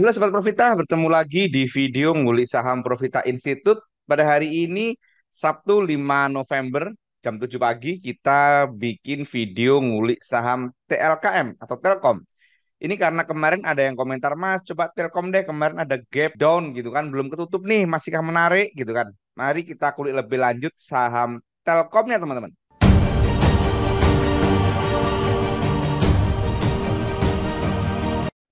Alhamdulillah Sobat Profita, bertemu lagi di video Ngulik Saham Profita Institute. Pada hari ini, Sabtu 5 November, jam 7 pagi, kita bikin video Ngulik Saham TLKM atau Telkom. Ini karena kemarin ada yang komentar, Mas, coba Telkom deh, kemarin ada gap down gitu kan, belum ketutup nih, masihkah menarik gitu kan. Mari kita kulik lebih lanjut saham Telkomnya teman-teman.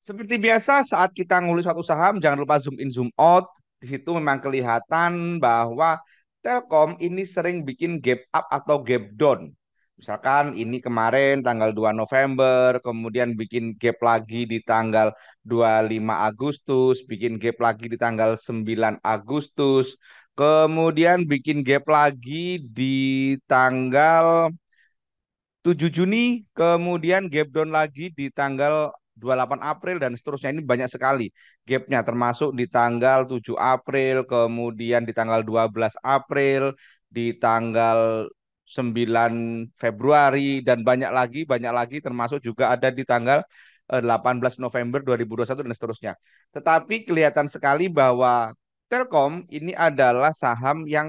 Seperti biasa saat kita ngulis suatu saham jangan lupa zoom in zoom out. Di situ memang kelihatan bahwa Telkom ini sering bikin gap up atau gap down. Misalkan ini kemarin tanggal 2 November, kemudian bikin gap lagi di tanggal 25 Agustus, bikin gap lagi di tanggal 9 Agustus, kemudian bikin gap lagi di tanggal 7 Juni, kemudian gap down lagi di tanggal 28 April dan seterusnya ini banyak sekali gapnya termasuk di tanggal 7 April kemudian di tanggal 12 April di tanggal 9 Februari dan banyak lagi banyak lagi termasuk juga ada di tanggal 18 eh, November 2021 dan seterusnya. Tetapi kelihatan sekali bahwa Telkom ini adalah saham yang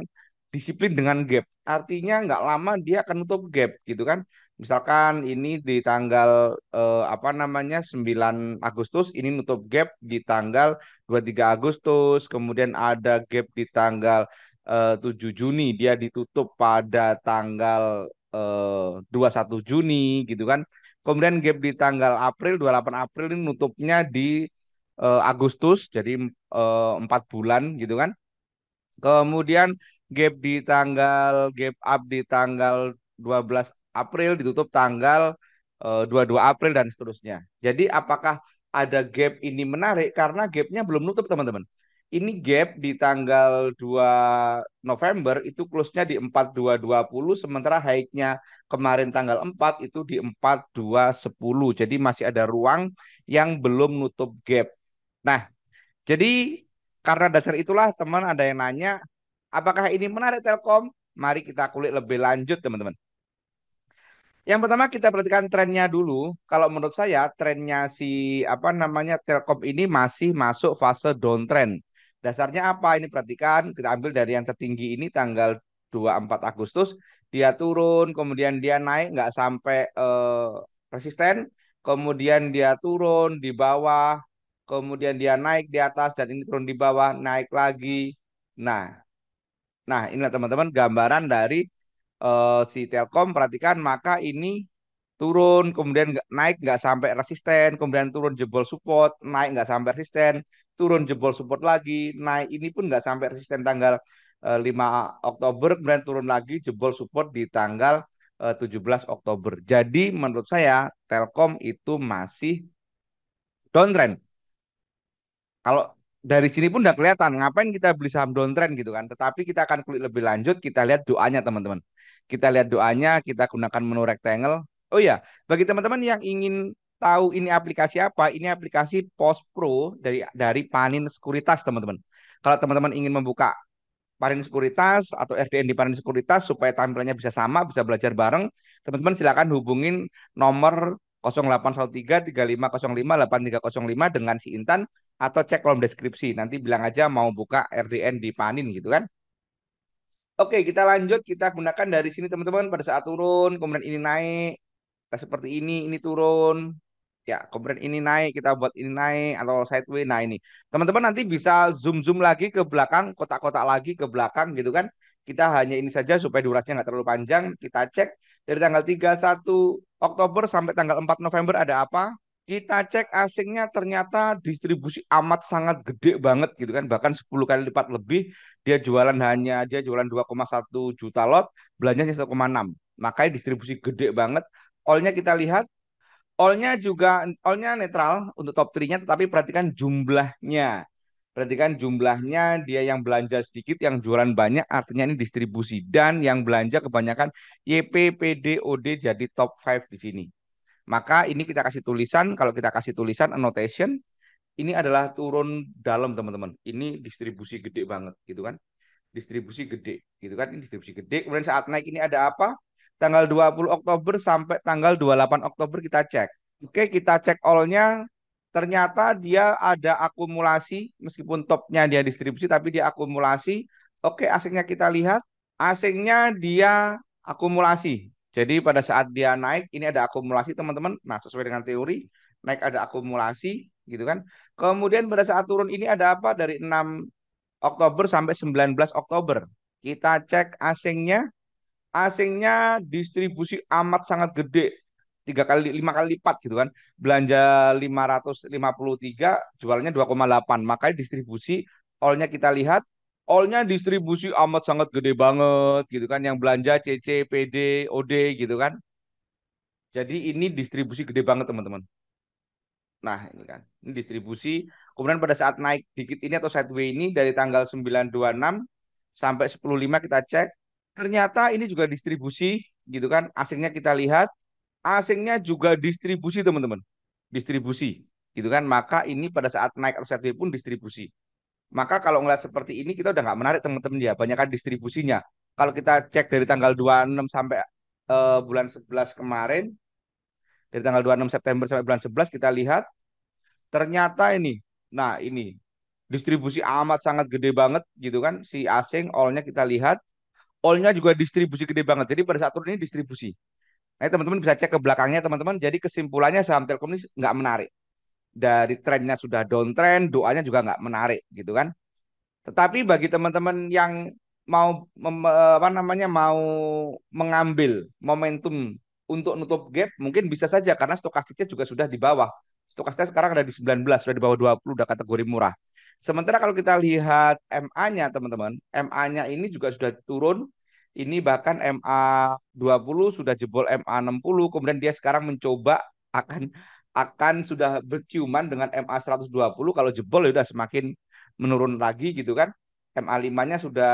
disiplin dengan gap. Artinya nggak lama dia akan nutup gap gitu kan misalkan ini di tanggal eh, apa namanya 9 Agustus ini nutup gap di tanggal 23 Agustus, kemudian ada gap di tanggal eh, 7 Juni dia ditutup pada tanggal eh, 21 Juni gitu kan. Kemudian gap di tanggal April 28 April ini nutupnya di eh, Agustus jadi eh, empat 4 bulan gitu kan. Kemudian gap di tanggal gap up di tanggal 12 April, ditutup tanggal eh, uh, 22 April dan seterusnya. Jadi hmm. apakah ada gap ini menarik karena gapnya belum nutup teman-teman. Ini gap di tanggal 2 November itu close-nya di 4220 sementara high-nya kemarin tanggal 4 itu di 4210. Jadi masih ada ruang yang belum nutup gap. Nah, jadi karena dasar itulah teman ada yang nanya apakah ini menarik Telkom? Mari kita kulik lebih lanjut teman-teman. Yang pertama kita perhatikan trennya dulu. Kalau menurut saya trennya si apa namanya Telkom ini masih masuk fase downtrend. Dasarnya apa? Ini perhatikan kita ambil dari yang tertinggi ini tanggal 24 Agustus dia turun, kemudian dia naik nggak sampai eh, resisten, kemudian dia turun di bawah, kemudian dia naik di atas dan ini turun di bawah, naik lagi. Nah, nah inilah teman-teman gambaran dari uh, si Telkom perhatikan maka ini turun kemudian naik nggak sampai resisten kemudian turun jebol support naik nggak sampai resisten turun jebol support lagi naik ini pun nggak sampai resisten tanggal 5 eh, Oktober kemudian turun lagi jebol support di tanggal 17 eh, Oktober. Jadi menurut saya Telkom itu masih downtrend. Kalau dari sini pun udah kelihatan ngapain kita beli saham downtrend gitu kan. Tetapi kita akan klik lebih lanjut, kita lihat doanya teman-teman. Kita lihat doanya, kita gunakan menu rectangle. Oh ya, bagi teman-teman yang ingin tahu ini aplikasi apa, ini aplikasi Pos Pro dari dari Panin Sekuritas teman-teman. Kalau teman-teman ingin membuka Panin Sekuritas atau RDN di Panin Sekuritas supaya tampilannya bisa sama, bisa belajar bareng, teman-teman silakan hubungin nomor 0813 3505 8305 dengan si Intan atau cek kolom deskripsi. Nanti bilang aja mau buka RDN di Panin gitu kan. Oke, kita lanjut. Kita gunakan dari sini teman-teman pada saat turun, kemudian ini naik. Kita seperti ini, ini turun. Ya, kemudian ini naik, kita buat ini naik atau sideways. Nah, ini. Teman-teman nanti bisa zoom-zoom lagi ke belakang, kotak-kotak lagi ke belakang gitu kan. Kita hanya ini saja supaya durasinya nggak terlalu panjang. Kita cek dari tanggal 31 Oktober sampai tanggal 4 November ada apa? kita cek asingnya ternyata distribusi amat sangat gede banget gitu kan bahkan 10 kali lipat lebih dia jualan hanya aja jualan 2,1 juta lot belanjanya 1,6 makanya distribusi gede banget olnya kita lihat olnya juga olnya netral untuk top 3-nya tetapi perhatikan jumlahnya perhatikan jumlahnya dia yang belanja sedikit yang jualan banyak artinya ini distribusi dan yang belanja kebanyakan YPPDOD jadi top 5 di sini maka ini kita kasih tulisan, kalau kita kasih tulisan annotation, ini adalah turun dalam teman-teman. Ini distribusi gede banget gitu kan. Distribusi gede gitu kan, ini distribusi gede. Kemudian saat naik ini ada apa? Tanggal 20 Oktober sampai tanggal 28 Oktober kita cek. Oke, kita cek all-nya ternyata dia ada akumulasi meskipun topnya dia distribusi tapi dia akumulasi. Oke, asingnya kita lihat, asingnya dia akumulasi. Jadi pada saat dia naik ini ada akumulasi teman-teman. Nah, sesuai dengan teori, naik ada akumulasi gitu kan. Kemudian pada saat turun ini ada apa dari 6 Oktober sampai 19 Oktober. Kita cek asingnya. Asingnya distribusi amat sangat gede. Tiga kali, lima kali lipat gitu kan. Belanja 553, jualnya 2,8. Makanya distribusi all-nya kita lihat Allnya distribusi amat sangat gede banget gitu kan yang belanja CC, PD, OD gitu kan. Jadi ini distribusi gede banget teman-teman. Nah, ini kan. Ini distribusi. Kemudian pada saat naik dikit ini atau sideway ini dari tanggal 926 sampai 105 kita cek. Ternyata ini juga distribusi gitu kan. Asingnya kita lihat. Asingnya juga distribusi teman-teman. Distribusi gitu kan. Maka ini pada saat naik atau sideway pun distribusi maka kalau ngeliat seperti ini kita udah nggak menarik teman-teman ya Banyak kan distribusinya kalau kita cek dari tanggal 26 sampai uh, bulan 11 kemarin dari tanggal 26 September sampai bulan 11 kita lihat ternyata ini nah ini distribusi amat sangat gede banget gitu kan si asing all-nya kita lihat all-nya juga distribusi gede banget jadi pada saat ini distribusi Nah, teman-teman bisa cek ke belakangnya teman-teman. Jadi kesimpulannya saham Telkom ini nggak menarik dari trennya sudah downtrend, doanya juga nggak menarik gitu kan. Tetapi bagi teman-teman yang mau mem, apa namanya mau mengambil momentum untuk nutup gap mungkin bisa saja karena stokastiknya juga sudah di bawah. Stokastiknya sekarang ada di 19, sudah di bawah 20, sudah kategori murah. Sementara kalau kita lihat MA-nya teman-teman, MA-nya ini juga sudah turun. Ini bahkan MA 20 sudah jebol MA 60, kemudian dia sekarang mencoba akan akan sudah berciuman dengan MA 120 kalau jebol ya sudah semakin menurun lagi gitu kan. MA 5-nya sudah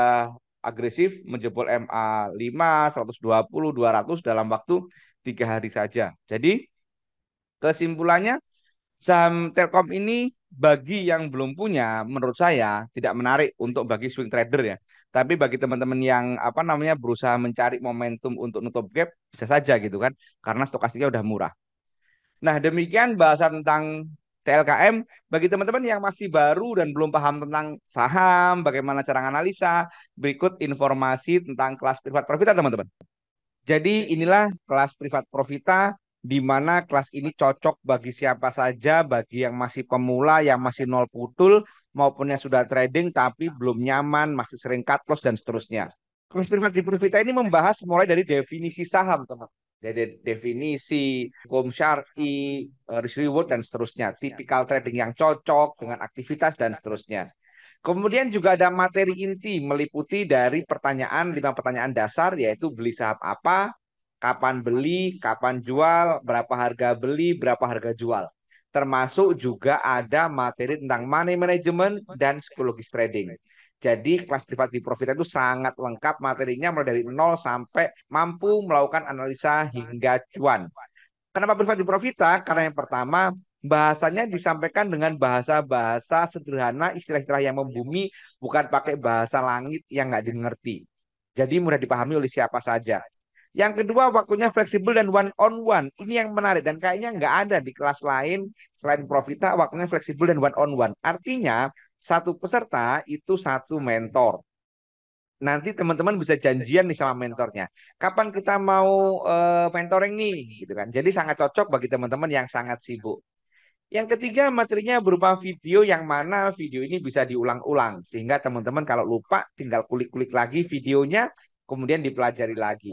agresif menjebol MA 5, 120, 200 dalam waktu tiga hari saja. Jadi kesimpulannya saham Telkom ini bagi yang belum punya menurut saya tidak menarik untuk bagi swing trader ya. Tapi bagi teman-teman yang apa namanya berusaha mencari momentum untuk nutup gap bisa saja gitu kan karena stokasinya udah murah. Nah, demikian bahasan tentang TLKM bagi teman-teman yang masih baru dan belum paham tentang saham, bagaimana cara analisa, berikut informasi tentang kelas privat profita teman-teman. Jadi inilah kelas privat profita di mana kelas ini cocok bagi siapa saja, bagi yang masih pemula, yang masih nol putul, maupun yang sudah trading tapi belum nyaman, masih sering cut loss dan seterusnya. Kelas privat di Profita ini membahas mulai dari definisi saham, teman dari definisi hukum syar'i, eh, risk reward dan seterusnya, tipikal trading yang cocok dengan aktivitas dan seterusnya. Kemudian juga ada materi inti meliputi dari pertanyaan lima pertanyaan dasar yaitu beli saham apa, kapan beli, kapan jual, berapa harga beli, berapa harga jual termasuk juga ada materi tentang money management dan psikologis trading. Jadi kelas privat di Profit itu sangat lengkap materinya mulai dari nol sampai mampu melakukan analisa hingga cuan. Kenapa privat di Profita? Karena yang pertama bahasanya disampaikan dengan bahasa-bahasa sederhana, istilah-istilah yang membumi, bukan pakai bahasa langit yang nggak dimengerti. Jadi mudah dipahami oleh siapa saja. Yang kedua waktunya fleksibel dan one on one. Ini yang menarik dan kayaknya nggak ada di kelas lain selain Profita waktunya fleksibel dan one on one. Artinya satu peserta itu satu mentor. Nanti teman-teman bisa janjian nih sama mentornya. Kapan kita mau uh, mentoring nih gitu kan. Jadi sangat cocok bagi teman-teman yang sangat sibuk. Yang ketiga materinya berupa video yang mana video ini bisa diulang-ulang sehingga teman-teman kalau lupa tinggal kulik-kulik lagi videonya kemudian dipelajari lagi.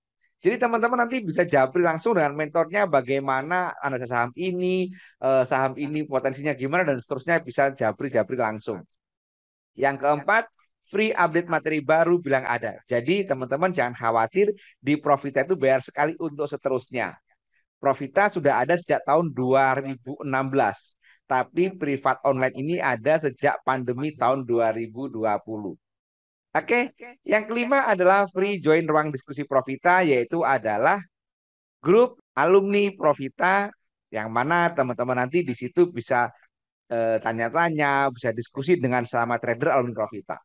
Jadi teman-teman nanti bisa jabri langsung dengan mentornya bagaimana analisa saham ini, eh, saham ini potensinya gimana dan seterusnya bisa jabri jabri langsung. Yang keempat, free update materi baru bilang ada. Jadi teman-teman jangan khawatir di Profita itu bayar sekali untuk seterusnya. Profita sudah ada sejak tahun 2016 tapi privat online ini ada sejak pandemi tahun 2020. Oke, okay. yang kelima adalah free join ruang diskusi Profita, yaitu adalah grup alumni Profita yang mana teman-teman nanti di situ bisa tanya eh, tanya-tanya, bisa diskusi dengan sama trader alumni Profita.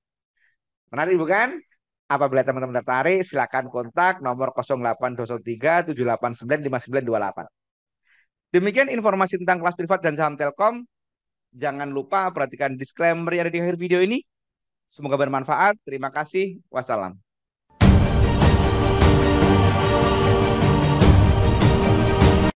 Menarik bukan? Apabila teman-teman tertarik, silakan kontak nomor 0803 789 Demikian informasi tentang kelas privat dan saham Telkom. Jangan lupa perhatikan disclaimer yang ada di akhir video ini. Semoga bermanfaat. Terima kasih. Wassalam.